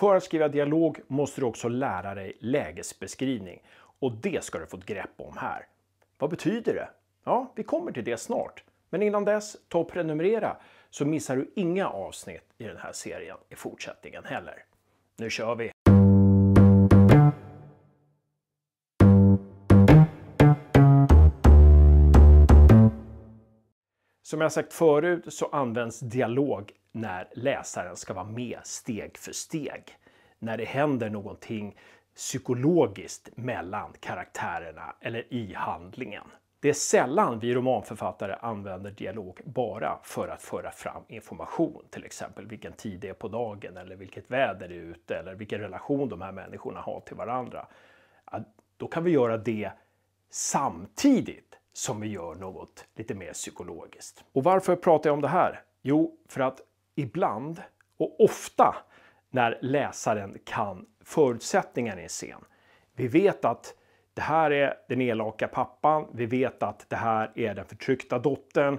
För att skriva dialog måste du också lära dig lägesbeskrivning och det ska du få ett grepp om här. Vad betyder det? Ja, vi kommer till det snart. Men innan dess, ta och prenumerera så missar du inga avsnitt i den här serien i fortsättningen heller. Nu kör vi! Som jag sagt förut så används dialog när läsaren ska vara med steg för steg. När det händer någonting psykologiskt mellan karaktärerna eller i handlingen. Det är sällan vi romanförfattare använder dialog bara för att föra fram information, till exempel vilken tid det är på dagen eller vilket väder det är ute eller vilken relation de här människorna har till varandra. då kan vi göra det samtidigt som vi gör något lite mer psykologiskt. Och varför pratar jag om det här? Jo, för att ibland och ofta när läsaren kan förutsättningarna i en scen. Vi vet att det här är den elaka pappan, vi vet att det här är den förtryckta dottern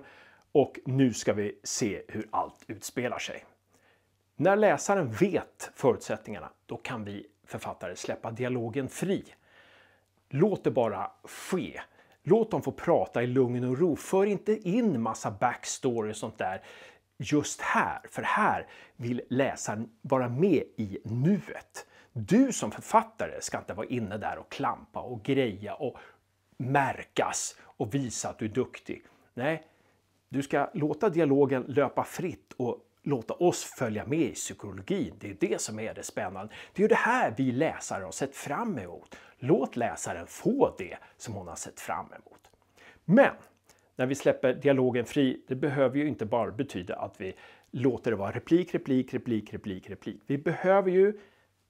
och nu ska vi se hur allt utspelar sig. När läsaren vet förutsättningarna, då kan vi författare släppa dialogen fri. Låt det bara ske. Låt dem få prata i lugn och ro. För inte in massa backstory och sånt där just här, för här vill läsaren vara med i nuet. Du som författare ska inte vara inne där och klampa och greja och märkas och visa att du är duktig. Nej, du ska låta dialogen löpa fritt och låta oss följa med i psykologin. Det är det som är det spännande. Det är ju det här vi läsare har sett fram emot. Låt läsaren få det som hon har sett fram emot. Men när vi släpper dialogen fri, det behöver ju inte bara betyda att vi låter det vara replik, replik, replik, replik, replik. Vi behöver ju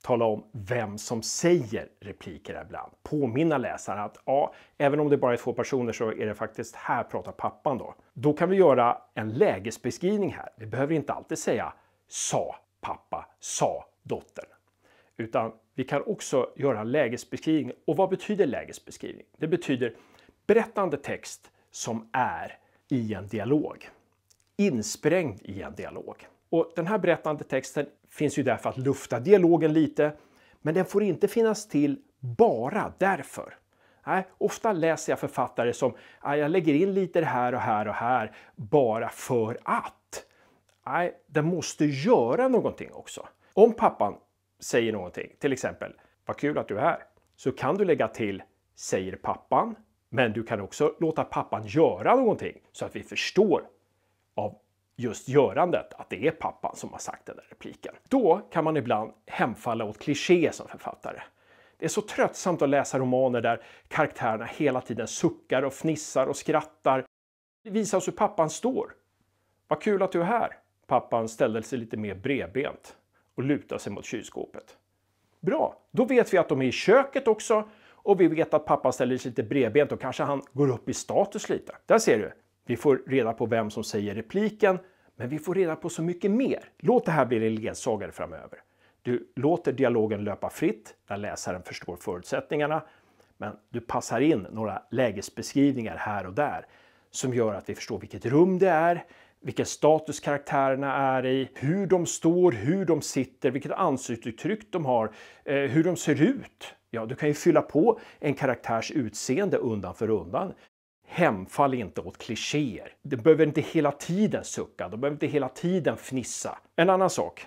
tala om vem som säger repliker ibland. Påminna läsaren att ja, även om det bara är två personer så är det faktiskt här pratar pappan då. Då kan vi göra en lägesbeskrivning här. Vi behöver inte alltid säga sa pappa, sa dottern. Utan vi kan också göra en lägesbeskrivning. Och vad betyder lägesbeskrivning? Det betyder berättande text som är i en dialog. Insprängd i en dialog. Och den här berättande texten finns ju där för att lufta dialogen lite, men den får inte finnas till bara därför. Nej, ofta läser jag författare som jag lägger in lite här och här och här bara för att. Nej, den måste göra någonting också. Om pappan säger någonting, till exempel “Vad kul att du är här” så kan du lägga till “säger pappan” men du kan också låta pappan göra någonting så att vi förstår av just görandet, att det är pappan som har sagt den där repliken. Då kan man ibland hemfalla åt klichéer som författare. Det är så tröttsamt att läsa romaner där karaktärerna hela tiden suckar och fnissar och skrattar. Det visar oss hur pappan står. Vad kul att du är här! Pappan ställde sig lite mer bredbent och lutade sig mot kylskåpet. Bra, då vet vi att de är i köket också och vi vet att pappan ställer sig lite bredbent och kanske han går upp i status lite. Där ser du! Vi får reda på vem som säger repliken men vi får reda på så mycket mer. Låt det här bli din ledsagare framöver. Du låter dialogen löpa fritt när läsaren förstår förutsättningarna men du passar in några lägesbeskrivningar här och där som gör att vi förstår vilket rum det är, vilken status karaktärerna är i, hur de står, hur de sitter, vilket ansiktsuttryck de har, eh, hur de ser ut. Ja, du kan ju fylla på en karaktärs utseende undan för undan hemfall inte åt klichéer. Du behöver inte hela tiden sucka, du behöver inte hela tiden fnissa. En annan sak,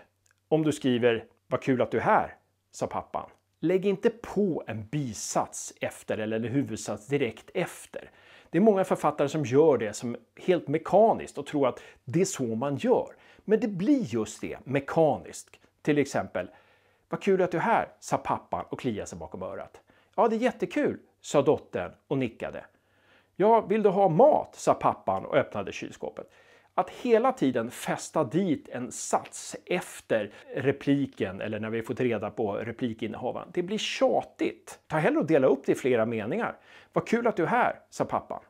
om du skriver “Vad kul att du är här”, sa pappan. Lägg inte på en bisats efter eller en huvudsats direkt efter. Det är många författare som gör det som helt mekaniskt och tror att det är så man gör. Men det blir just det, mekaniskt. Till exempel “Vad kul att du är här”, sa pappan och kliade sig bakom örat. “Ja, det är jättekul”, sa dottern och nickade. Ja, vill du ha mat? sa pappan och öppnade kylskåpet. Att hela tiden fästa dit en sats efter repliken eller när vi fått reda på replikinnehavaren, det blir tjatigt. Ta hellre och dela upp det i flera meningar. Vad kul att du är här, sa pappan.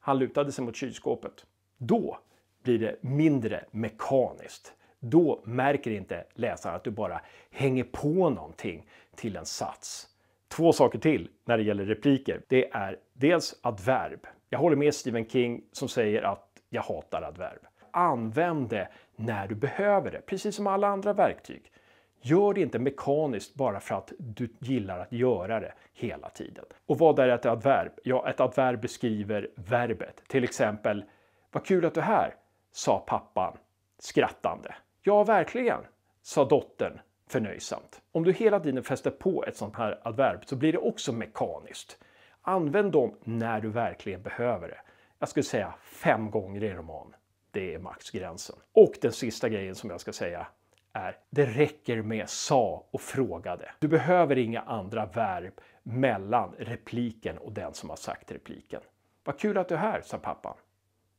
Han lutade sig mot kylskåpet. Då blir det mindre mekaniskt. Då märker inte läsaren att du bara hänger på någonting till en sats Två saker till när det gäller repliker. Det är dels adverb. Jag håller med Stephen King som säger att jag hatar adverb. Använd det när du behöver det, precis som alla andra verktyg. Gör det inte mekaniskt bara för att du gillar att göra det hela tiden. Och vad är ett adverb? Ja, ett adverb beskriver verbet. Till exempel, vad kul att du är här, sa pappan skrattande. Ja, verkligen, sa dottern förnöjsamt. Om du hela tiden fäster på ett sånt här adverb så blir det också mekaniskt. Använd dem när du verkligen behöver det. Jag skulle säga fem gånger i en roman. Det är maxgränsen. Och den sista grejen som jag ska säga är det räcker med sa och frågade. Du behöver inga andra verb mellan repliken och den som har sagt repliken. Vad kul att du är här, sa pappan.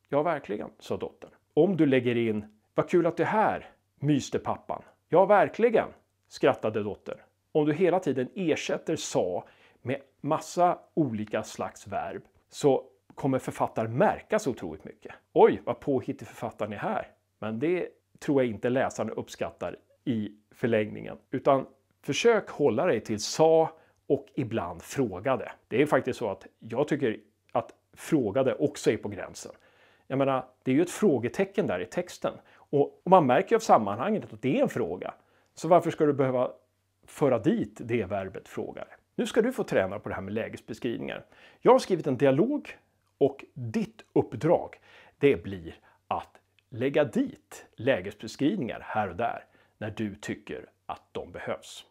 Ja, verkligen, sa dottern. Om du lägger in Vad kul att du är här, myste pappan. Ja, verkligen, skrattade dotter. Om du hela tiden ersätter sa med massa olika slags verb så kommer författaren så otroligt mycket. Oj, vad påhittig författaren är här! Men det tror jag inte läsaren uppskattar i förlängningen. Utan försök hålla dig till sa och ibland frågade. Det är faktiskt så att jag tycker att frågade också är på gränsen. Jag menar, det är ju ett frågetecken där i texten. Och man märker av sammanhanget att det är en fråga. Så varför ska du behöva föra dit det verbet, frågar. Nu ska du få träna på det här med lägesbeskrivningar. Jag har skrivit en dialog och ditt uppdrag, det blir att lägga dit lägesbeskrivningar här och där när du tycker att de behövs.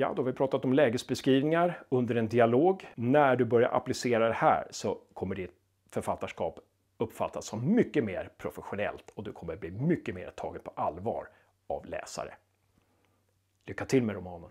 Ja, då har vi pratat om lägesbeskrivningar under en dialog. När du börjar applicera det här så kommer ditt författarskap uppfattas som mycket mer professionellt och du kommer bli mycket mer tagen på allvar av läsare. Lycka till med romanen!